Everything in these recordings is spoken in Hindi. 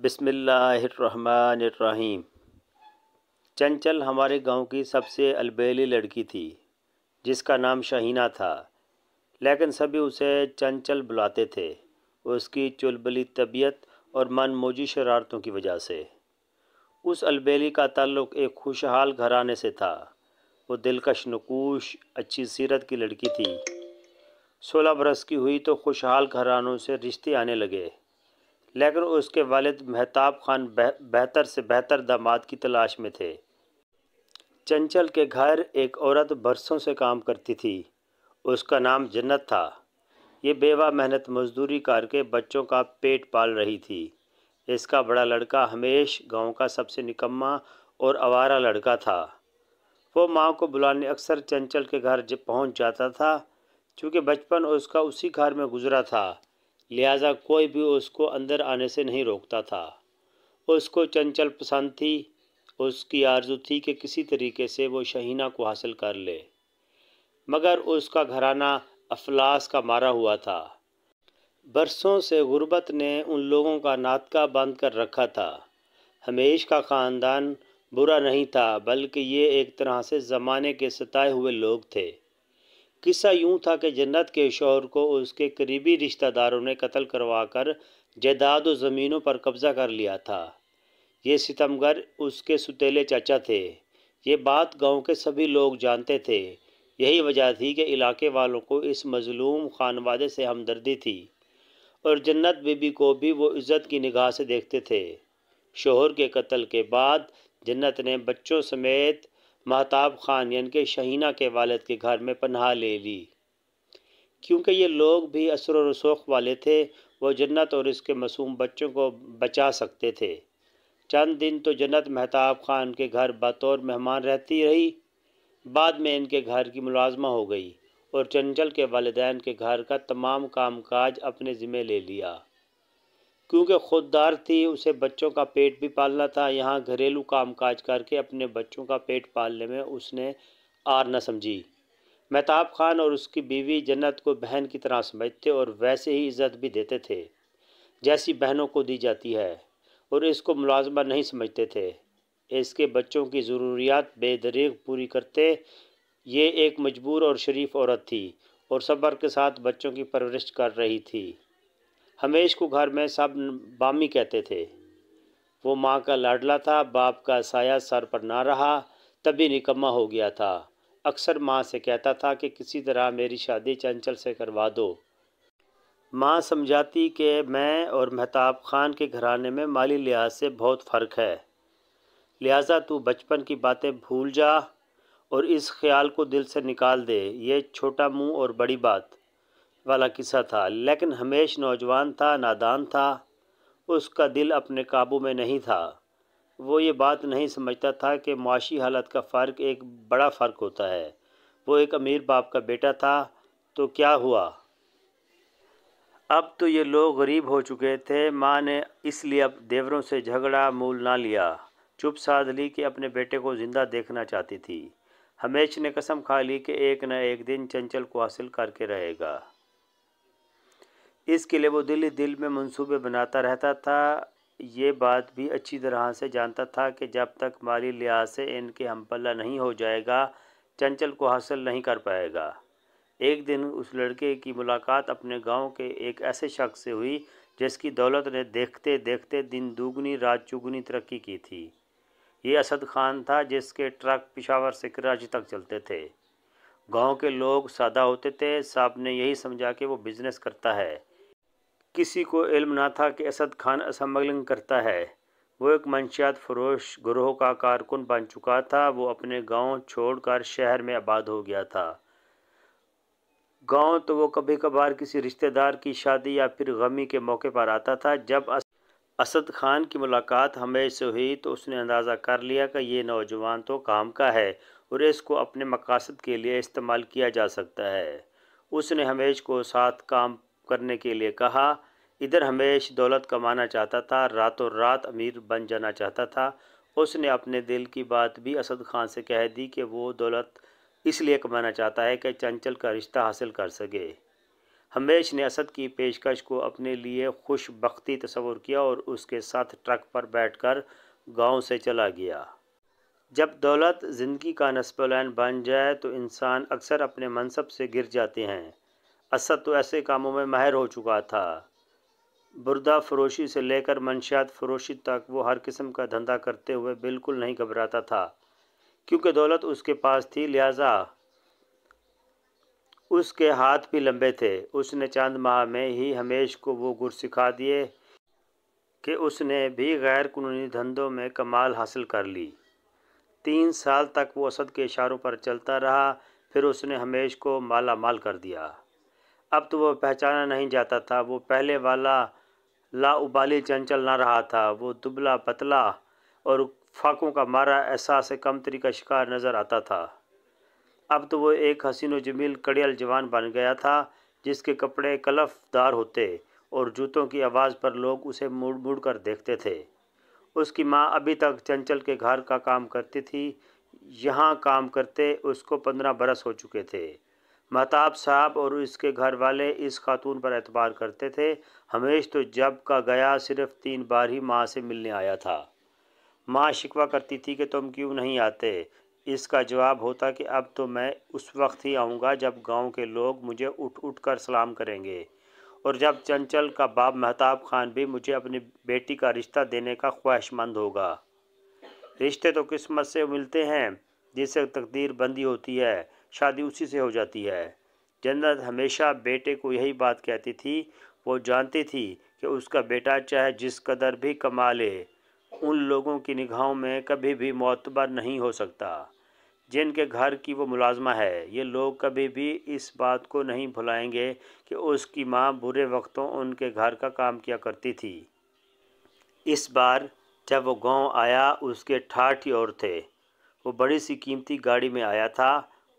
बिसमीम चंचल हमारे गांव की सबसे अलबेली लड़की थी जिसका नाम शहीना था लेकिन सभी उसे चंचल बुलाते थे उसकी चुलबली तबीयत और मनमोजी शरारतों की वजह से उस अलबेली का ताल्लुक़ एक खुशहाल घराने से था वो दिलकश नकूश अच्छी सीरत की लड़की थी सोलह बरस की हुई तो खुशहाल घरानों से रिश्ते आने लगे लेकिन उसके वालिद महताब खान बेहतर से बेहतर दामाद की तलाश में थे चंचल के घर एक औरत बरसों से काम करती थी उसका नाम जन्नत था ये बेवा मेहनत मजदूरी करके बच्चों का पेट पाल रही थी इसका बड़ा लड़का हमेश गांव का सबसे निकम्मा और आवारा लड़का था वो माँ को बुलाने अक्सर चंचल के घर पहुँच जाता था क्योंकि बचपन उसका उसी घर में गुजरा था लिहाजा कोई भी उसको अंदर आने से नहीं रोकता था उसको चंचल पसंद थी उसकी आरजू थी कि किसी तरीके से वो शहीना को हासिल कर ले मगर उसका घराना अफलास का मारा हुआ था बरसों से गुर्बत ने उन लोगों का नातका बंद कर रखा था हमेश का ख़ानदान बुरा नहीं था बल्कि ये एक तरह से ज़माने के सताए हुए लोग थे किस्सा यूं था कि जन्नत के शोहर को उसके करीबी रिश्तेदारों ने कत्ल करवा कर जदाद व ज़मीनों पर कब्ज़ा कर लिया था ये सितमगर उसके सुतेले चाचा थे ये बात गांव के सभी लोग जानते थे यही वजह थी कि इलाके वालों को इस मजलूम खानवादे से हमदर्दी थी और जन्नत बीबी को भी वो इज़्ज़त की निगाह से देखते थे शोहर के कत्ल के बाद जन्नत ने बच्चों समेत महताब खान यानि कि शहीना के वालद के घर में पन्हा ले ली क्योंकि ये लोग भी असर रसोख वाले थे वो जन्नत और इसके मसूम बच्चों को बचा सकते थे चंद दिन तो जन्नत महताब खान के घर बतौर मेहमान रहती रही बाद में इनके घर की मुलाजमा हो गई और चंचल के वालदान के घर का तमाम काम काज अपने ज़िम्मे ले लिया क्योंकि खुददार थी उसे बच्चों का पेट भी पालना था यहाँ घरेलू काम काज करके अपने बच्चों का पेट पालने में उसने आर न समझी महताब खान और उसकी बीवी जन्नत को बहन की तरह समझते और वैसे ही इज़्ज़त भी देते थे जैसी बहनों को दी जाती है और इसको मुलाजमा नहीं समझते थे इसके बच्चों की ज़रूरियात बेदरीक पूरी करते ये एक मजबूर और शरीफ औरत थी और सब्र के साथ बच्चों की परवरिश कर रही थी हमेश को घर में सब बामी कहते थे वो माँ का लाडला था बाप का साया सर पर ना रहा तभी निकम्मा हो गया था अक्सर माँ से कहता था कि किसी तरह मेरी शादी चंचल से करवा दो माँ समझाती कि मैं और महताब खान के घराने में माली लिहाज से बहुत फ़र्क है लिहाजा तू बचपन की बातें भूल जा और इस ख्याल को दिल से निकाल दे ये छोटा मुंह और बड़ी बात वाला किस्सा था लेकिन हमेश नौजवान था नादान था उसका दिल अपने काबू में नहीं था वो ये बात नहीं समझता था कि माशी हालत का फ़र्क एक बड़ा फ़र्क होता है वो एक अमीर बाप का बेटा था तो क्या हुआ अब तो ये लोग गरीब हो चुके थे माँ ने इसलिए अब देवरों से झगड़ा मूल ना लिया चुप साध ली कि अपने बेटे को ज़िंदा देखना चाहती थी हमेश ने कसम खा ली कि एक न एक दिन चंचल को हासिल करके रहेगा इसके लिए वो दिल ही दिल में मंसूबे बनाता रहता था ये बात भी अच्छी तरह से जानता था कि जब तक माली लिहाज से इनके हम पल्ला नहीं हो जाएगा चंचल को हासिल नहीं कर पाएगा एक दिन उस लड़के की मुलाकात अपने गांव के एक ऐसे शख्स से हुई जिसकी दौलत ने देखते देखते दिन दुगनी रात चुगनी तरक्की की थी ये असद खान था जिसके ट्रक पिशावर से कराची तक चलते थे गांव के लोग सादा होते थे साहब ने यही समझा कि वो बिज़नेस करता है किसी को इल्म ना था कि असद खान स्मगलिंग करता है वो एक मंशियात फरोश ग्रोह का कारकुन बन चुका था वो अपने गांव छोड़कर शहर में आबाद हो गया था गांव तो वो कभी कभार किसी रिश्तेदार की शादी या फिर गमी के मौके पर आता था जब असद खान की मुलाकात हमेश से हुई तो उसने अंदाज़ा कर लिया कि ये नौजवान तो काम का है और इसको अपने मकासद के लिए इस्तेमाल किया जा सकता है उसने हमेश को साथ काम करने के लिए कहा इधर हमेश दौलत कमाना चाहता था रातों रात अमीर बन जाना चाहता था उसने अपने दिल की बात भी असद खान से कह दी कि वो दौलत इसलिए कमाना चाहता है कि चंचल का रिश्ता हासिल कर सके हमेश ने असद की पेशकश को अपने लिए खुश बख्ती तस्वर किया और उसके साथ ट्रक पर बैठकर गांव से चला गया जब दौलत ज़िंदगी का नस्बलान बन जाए तो इंसान अक्सर अपने मनसब से गिर जाते हैं असद तो ऐसे कामों में माहिर हो चुका था बुरदा फरोशी से लेकर मंशियात फरोशी तक वो हर किस्म का धंधा करते हुए बिल्कुल नहीं घबराता था क्योंकि दौलत उसके पास थी लिहाजा उसके हाथ भी लंबे थे उसने चंद माह में ही हमेश को वो गुर सिखा दिए कि उसने भी गैर कानूनी धंधों में कमाल हासिल कर ली तीन साल तक वो असद के इशारों पर चलता रहा फिर उसने हमेश को माला माल कर दिया अब तो वह पहचाना नहीं जाता था वो पहले वाला ला उबाली चंचल ना रहा था वो दुबला पतला और फाकों का मारा एहसास कमतरी का शिकार नज़र आता था अब तो वो एक हसीन जमील कड़ियल जवान बन गया था जिसके कपड़े कलफदार होते और जूतों की आवाज़ पर लोग उसे मुड़ मुड़ कर देखते थे उसकी माँ अभी तक चंचल के घर का काम करती थी यहाँ काम करते उसको पंद्रह बरस हो चुके थे महताब साहब और इसके घर वाले इस खातून पर एतबार करते थे हमेश तो जब का गया सिर्फ तीन बार ही माँ से मिलने आया था माँ शिकवा करती थी कि तुम क्यों नहीं आते इसका जवाब होता कि अब तो मैं उस वक्त ही आऊँगा जब गांव के लोग मुझे उठ उठ कर सलाम करेंगे और जब चंचल का बाप महताब खान भी मुझे अपनी बेटी का रिश्ता देने का ख्वाहिशमंद होगा रिश्ते तो किस्मत से मिलते हैं जिससे तकदीर बंदी होती है शादी उसी से हो जाती है जन्नत हमेशा बेटे को यही बात कहती थी वो जानती थी कि उसका बेटा चाहे जिस कदर भी कमा ले उन लोगों की निगाहों में कभी भी मोतबर नहीं हो सकता जिनके घर की वो मुलाजमा है ये लोग कभी भी इस बात को नहीं भुलाएंगे कि उसकी माँ बुरे वक्तों उनके घर का काम किया करती थी इस बार जब वो गांव आया उसके ठाठ और थे वो बड़ी सी कीमती गाड़ी में आया था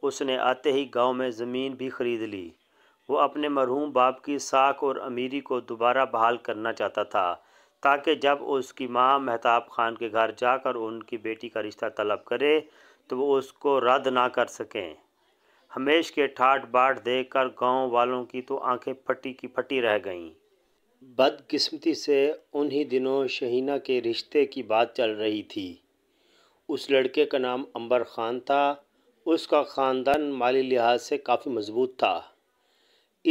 उसने आते ही गांव में ज़मीन भी खरीद ली वो अपने मरहूम बाप की साख और अमीरी को दोबारा बहाल करना चाहता था ताकि जब उसकी माँ महताब खान के घर जाकर उनकी बेटी का रिश्ता तलब करे तो वो उसको रद्द ना कर सकें हमेश के ठाट बाट देख कर गाँव वालों की तो आंखें फटी की फटी रह गईं बदकिस्मती से उन्हीं दिनों शहीना के रिश्ते की बात चल रही थी उस लड़के का नाम अंबर खान था उसका ख़ानदान माली लिहाज से काफ़ी मजबूत था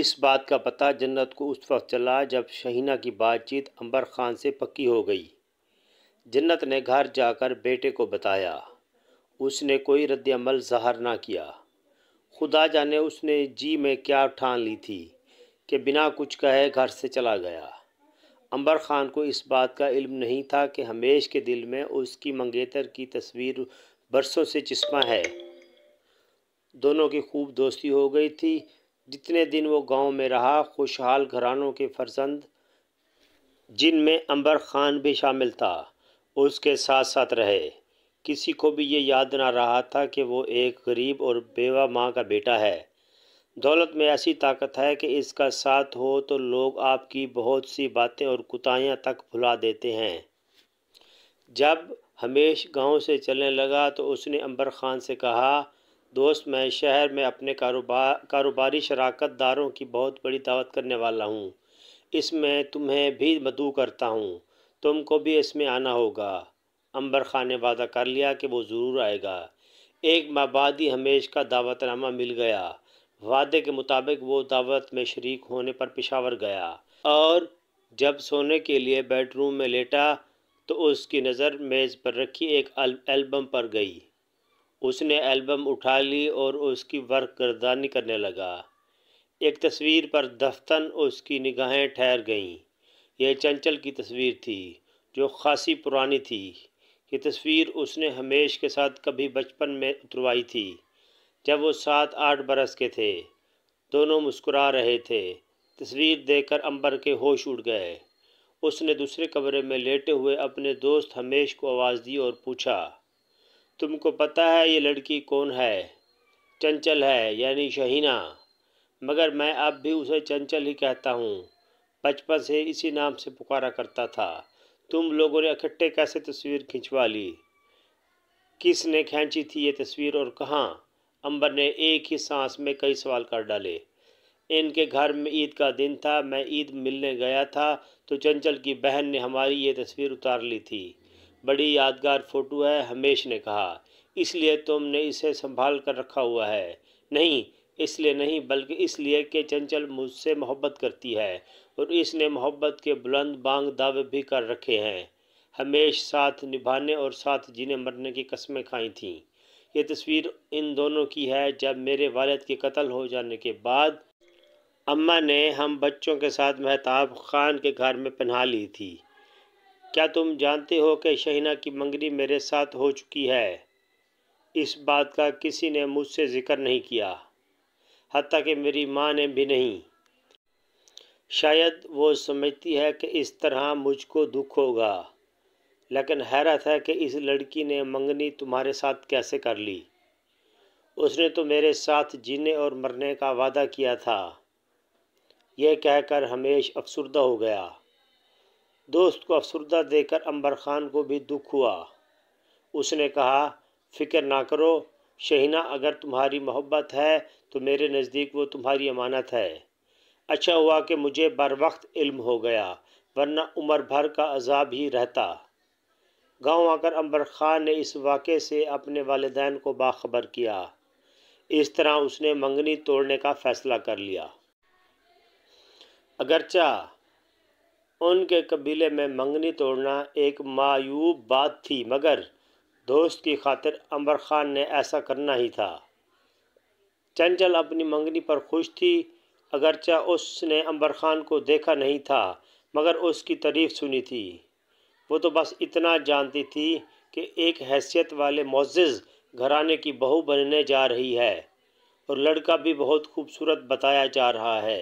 इस बात का पता जन्नत को उस वक्त चला जब शहीना की बातचीत अंबर खान से पक्की हो गई जन्नत ने घर जाकर बेटे को बताया उसने कोई रद्दमल ज़ाहर ना किया खुदा जाने उसने जी में क्या ठान ली थी कि बिना कुछ कहे घर से चला गया अंबर खान को इस बात का इल्म नहीं था कि हमेश के दिल में उसकी मंगेतर की तस्वीर बरसों से चश्मा है दोनों की खूब दोस्ती हो गई थी जितने दिन वो गांव में रहा खुशहाल घरानों के फर्जंद जिनमें अंबर खान भी शामिल था उसके साथ साथ रहे किसी को भी ये याद ना रहा था कि वो एक गरीब और बेवा माँ का बेटा है दौलत में ऐसी ताकत है कि इसका साथ हो तो लोग आपकी बहुत सी बातें और कुतायाँ तक भुला देते हैं जब हमेश गांव से चलने लगा तो उसने अंबर खान से कहा दोस्त मैं शहर में अपने कारोबार कारोबारी शराकत दारों की बहुत बड़ी दावत करने वाला हूँ इसमें तुम्हें भी मदू करता हूँ तुमको भी इसमें आना होगा अंबर खान ने वादा कर लिया कि वो ज़रूर आएगा एक माबादी हमेश का दावतनामा मिल गया वादे के मुताबिक वो दावत में शरीक होने पर पिशावर गया और जब सोने के लिए बेडरूम में लेटा तो उसकी नज़र मेज़ पर रखी एक एल्बम पर गई उसने एल्बम उठा ली और उसकी वर्क गर्दानी करने लगा एक तस्वीर पर दफ्तन उसकी निगाहें ठहर गईं यह चंचल की तस्वीर थी जो खासी पुरानी थी ये तस्वीर उसने हमेश के साथ कभी बचपन में उतरवाई थी जब वो सात आठ बरस के थे दोनों मुस्कुरा रहे थे तस्वीर देखकर अंबर के होश उड़ गए उसने दूसरे कमरे में लेटे हुए अपने दोस्त हमेश को आवाज़ दी और पूछा तुमको पता है ये लड़की कौन है चंचल है यानी शहीना मगर मैं अब भी उसे चंचल ही कहता हूँ बचपन से इसी नाम से पुकारा करता था तुम लोगों ने इकट्ठे कैसे तस्वीर खिंचवा ली किसने खींची थी ये तस्वीर और कहाँ अंबर ने एक ही सांस में कई सवाल कर डाले इनके घर में ईद का दिन था मैं ईद मिलने गया था तो चंचल की बहन ने हमारी ये तस्वीर उतार ली थी बड़ी यादगार फ़ोटो है हमेश ने कहा इसलिए तुमने इसे संभाल कर रखा हुआ है नहीं इसलिए नहीं बल्कि इसलिए कि चंचल मुझसे मोहब्बत करती है और इसने मोहब्बत के बुलंद बांग दावे भी कर रखे हैं हमेश साथ निभाने और साथ जीने मरने की कस्में खाई थीं ये तस्वीर इन दोनों की है जब मेरे वालद के कत्ल हो जाने के बाद अम्मा ने हम बच्चों के साथ महताब खान के घर में पन्हा ली थी क्या तुम जानते हो कि शहीना की मंगनी मेरे साथ हो चुकी है इस बात का किसी ने मुझसे ज़िक्र नहीं किया हती कि मेरी माँ ने भी नहीं शायद वो समझती है कि इस तरह मुझको दुख होगा लेकिन हैरत है कि इस लड़की ने मंगनी तुम्हारे साथ कैसे कर ली उसने तो मेरे साथ जीने और मरने का वादा किया था यह कहकर हमेश अफसरदा हो गया दोस्त को अफसरदा देकर अंबर खान को भी दुख हुआ उसने कहा फ़िक्र ना करो शहीना अगर तुम्हारी मोहब्बत है तो मेरे नज़दीक वो तुम्हारी अमानत है अच्छा हुआ कि मुझे बर वक्त इल्म हो गया वरना उम्र भर का अजाब ही रहता गांव आकर अंबर खान ने इस वाक़े से अपने वालदान को बाखबर किया इस तरह उसने मंगनी तोड़ने का फ़ैसला कर लिया अगरचा उनके कबीले में मंगनी तोड़ना एक मायूब बात थी मगर दोस्त की खातिर अमर ख़ान ने ऐसा करना ही था चंचल अपनी मंगनी पर खुश थी अगरचा उसने अमर ख़ान को देखा नहीं था मगर उसकी तारीफ़ सुनी थी वो तो बस इतना जानती थी कि एक हैसियत वाले मोज़ घराने की बहू बनने जा रही है और लड़का भी बहुत खूबसूरत बताया जा रहा है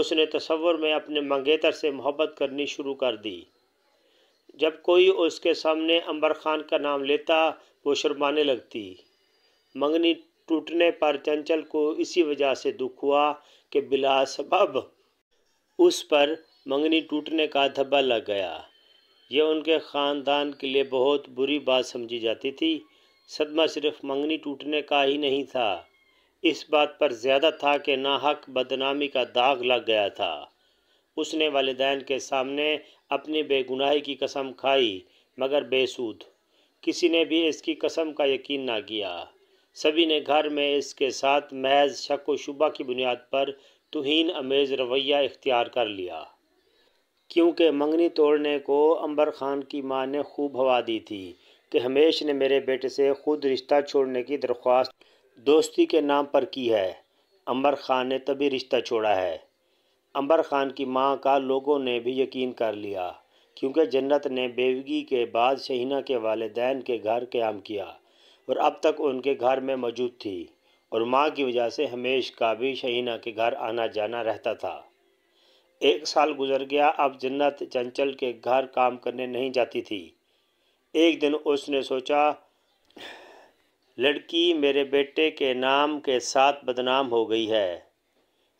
उसने तस्वुर में अपने मंगेतर से मोहब्बत करनी शुरू कर दी जब कोई उसके सामने अंबर खान का नाम लेता वो शर्माने लगती मंगनी टूटने पर चंचल को इसी वजह से दुख हुआ कि बिलासब उस पर मंगनी टूटने का धब्बा लग गया यह उनके ख़ानदान के लिए बहुत बुरी बात समझी जाती थी सदमा सिर्फ मंगनी टूटने का ही नहीं था इस बात पर ज़्यादा था कि नाहक बदनामी का दाग लग गया था उसने वालदान के सामने अपनी बेगुनाही की कसम खाई मगर बेसूद किसी ने भी इसकी कसम का यकीन ना किया सभी ने घर में इसके साथ महज शक व शुबा की बुनियाद पर तुहन अमेज रवैया इख्तियार कर लिया क्योंकि मंगनी तोड़ने को अंबर खान की माँ ने खूब हवा दी थी कि हमेश ने मेरे बेटे से खुद रिश्ता छोड़ने की दरख्वास्त दोस्ती के नाम पर की है अंबर खान ने तभी रिश्ता छोड़ा है अंबर खान की मां का लोगों ने भी यकीन कर लिया क्योंकि जन्नत ने बेवगी के बाद शहीना के वालदेन के घर क्याम किया और अब तक उनके घर में मौजूद थी और मां की वजह से हमेश का भी शहीना के घर आना जाना रहता था एक साल गुजर गया अब जन्नत चंचल के घर काम करने नहीं जाती थी एक दिन उसने सोचा लड़की मेरे बेटे के नाम के साथ बदनाम हो गई है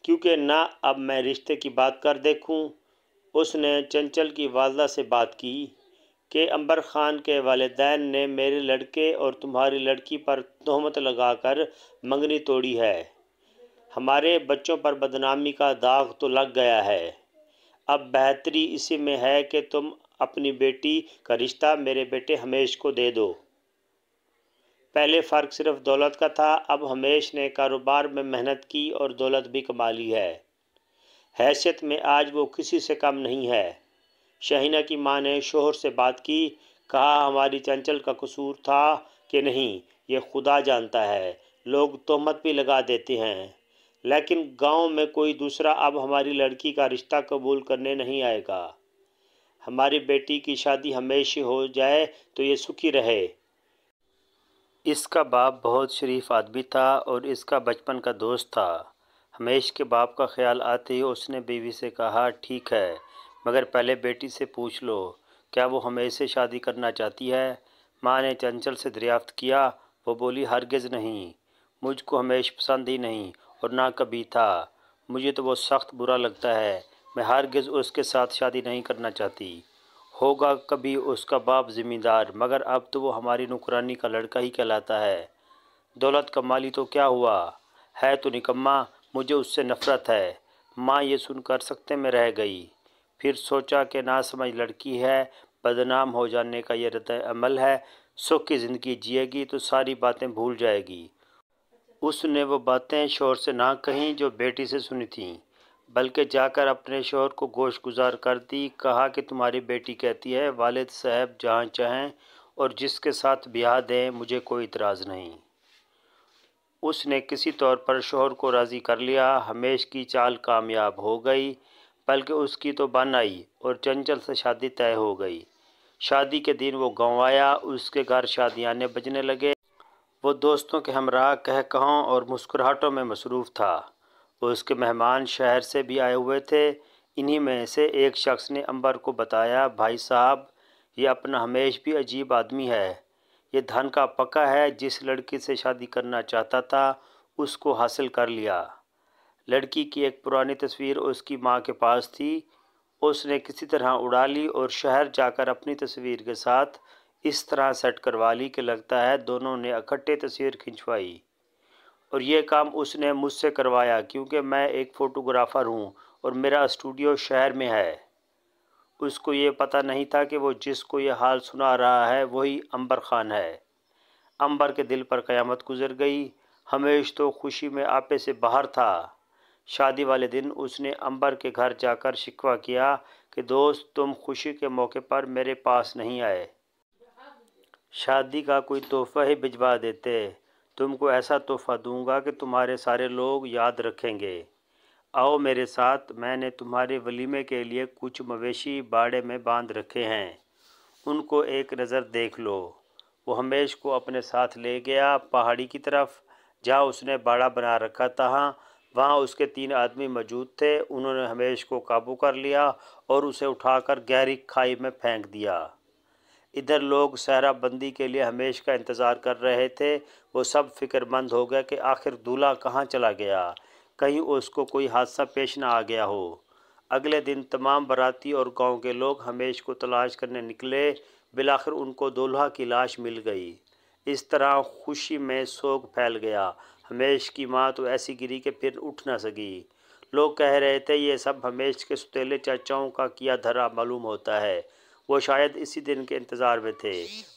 क्योंकि ना अब मैं रिश्ते की बात कर देखूं उसने चंचल की वालदा से बात की कि अंबर खान के वालदान ने मेरे लड़के और तुम्हारी लड़की पर तहमत लगाकर मंगनी तोड़ी है हमारे बच्चों पर बदनामी का दाग तो लग गया है अब बेहतरी इसी में है कि तुम अपनी बेटी का रिश्ता मेरे बेटे हमेश को दे दो पहले फ़र्क सिर्फ दौलत का था अब हमेश ने कारोबार में मेहनत की और दौलत भी कमा ली है हैसियत में आज वो किसी से कम नहीं है शहीना की माँ ने शोहर से बात की कहा हमारी चंचल का कसूर था कि नहीं ये खुदा जानता है लोग तोहमत भी लगा देते हैं लेकिन गांव में कोई दूसरा अब हमारी लड़की का रिश्ता कबूल करने नहीं आएगा हमारी बेटी की शादी हमेशा हो जाए तो ये सुखी रहे इसका बाप बहुत शरीफ आदमी था और इसका बचपन का दोस्त था हमेश के बाप का ख्याल आते ही उसने बीवी से कहा ठीक है मगर पहले बेटी से पूछ लो क्या वो हमेश से शादी करना चाहती है माँ ने चंचल से दरियाफ्त किया वो बोली हरगिज़ नहीं मुझको हमेश पसंद ही नहीं और ना कभी था मुझे तो वो सख्त बुरा लगता है मैं हरगिज़ उसके साथ शादी नहीं करना चाहती होगा कभी उसका बाप ज़िम्मेदार मगर अब तो वो हमारी नुकरानी का लड़का ही कहलाता है दौलत का माली तो क्या हुआ है तो निकम्मा मुझे उससे नफ़रत है माँ ये सुनकर सकते में रह गई फिर सोचा कि ना समझ लड़की है बदनाम हो जाने का यह रद अमल है सुख की ज़िंदगी जिएगी तो सारी बातें भूल जाएगी उसने वो बातें शोर से ना कहीं जो बेटी से सुनी थीं बल्कि जाकर अपने शोहर को गोश गुजार कर दी कहा कि तुम्हारी बेटी कहती है वालिद साहब जहाँ चाहें और जिसके साथ ब्याह दें मुझे कोई इतराज़ नहीं उसने किसी तौर पर शोहर को राज़ी कर लिया हमेश की चाल कामयाब हो गई बल्कि उसकी तो बन आई और चंचल से शादी तय हो गई शादी के दिन वो गाँव आया उसके घर शादियाँ बजने लगे वो दोस्तों के हमराह कह कहों और मुस्कुराहटों में मसरूफ़ था और तो उसके मेहमान शहर से भी आए हुए थे इन्हीं में से एक शख्स ने अंबर को बताया भाई साहब ये अपना हमेश भी अजीब आदमी है ये धन का पक्का है जिस लड़की से शादी करना चाहता था उसको हासिल कर लिया लड़की की एक पुरानी तस्वीर उसकी माँ के पास थी उसने किसी तरह उड़ा ली और शहर जाकर अपनी तस्वीर के साथ इस तरह सेट करवा ली कि लगता है दोनों ने इकट्ठे तस्वीर खिंचवाई और ये काम उसने मुझसे करवाया क्योंकि मैं एक फ़ोटोग्राफ़र हूँ और मेरा स्टूडियो शहर में है उसको ये पता नहीं था कि वो जिसको ये हाल सुना रहा है वही अंबर खान है अंबर के दिल पर क़यामत गुजर गई हमेश तो खुशी में आपे से बाहर था शादी वाले दिन उसने अंबर के घर जाकर शिकवा किया कि दोस्त तुम खुशी के मौके पर मेरे पास नहीं आए शादी का कोई तोहफा ही भिजवा देते तुमको ऐसा तोहफ़ा दूंगा कि तुम्हारे सारे लोग याद रखेंगे आओ मेरे साथ मैंने तुम्हारे वलीमे के लिए कुछ मवेशी बाड़े में बांध रखे हैं उनको एक नज़र देख लो वो हमेश को अपने साथ ले गया पहाड़ी की तरफ जहाँ उसने बाड़ा बना रखा था वहाँ उसके तीन आदमी मौजूद थे उन्होंने हमेश को काबू कर लिया और उसे उठाकर गहरी खाई में फेंक दिया इधर लोग सहराबंदी के लिए हमेश का इंतज़ार कर रहे थे वो सब फिक्रमंद हो गया कि आखिर दूल्हा कहाँ चला गया कहीं उसको कोई हादसा पेश ना आ गया हो अगले दिन तमाम बाराती और गांव के लोग हमेश को तलाश करने निकले बिलाखिर उनको दूल्हा की लाश मिल गई इस तरह खुशी में सोग फैल गया हमेश की माँ तो ऐसी गिरी कि फिर उठ ना सकी लोग कह रहे थे ये सब हमेश के सुतेले चाचाओं का किया धरा मालूम होता है वो शायद इसी दिन के इंतज़ार में थे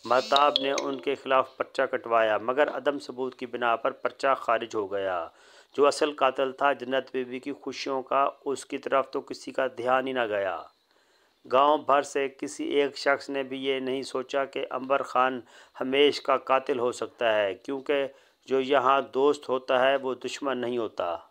महताब ने उनके खिलाफ पर्चा कटवाया मगर अदम सबूत की बिना पर पर्चा खारिज हो गया जो असल कातल था जन्नत बीबी की खुशियों का उसकी तरफ तो किसी का ध्यान ही ना गया गांव भर से किसी एक शख्स ने भी ये नहीं सोचा कि अंबर खान हमेश का कातिल हो सकता है क्योंकि जो यहाँ दोस्त होता है वो दुश्मन नहीं होता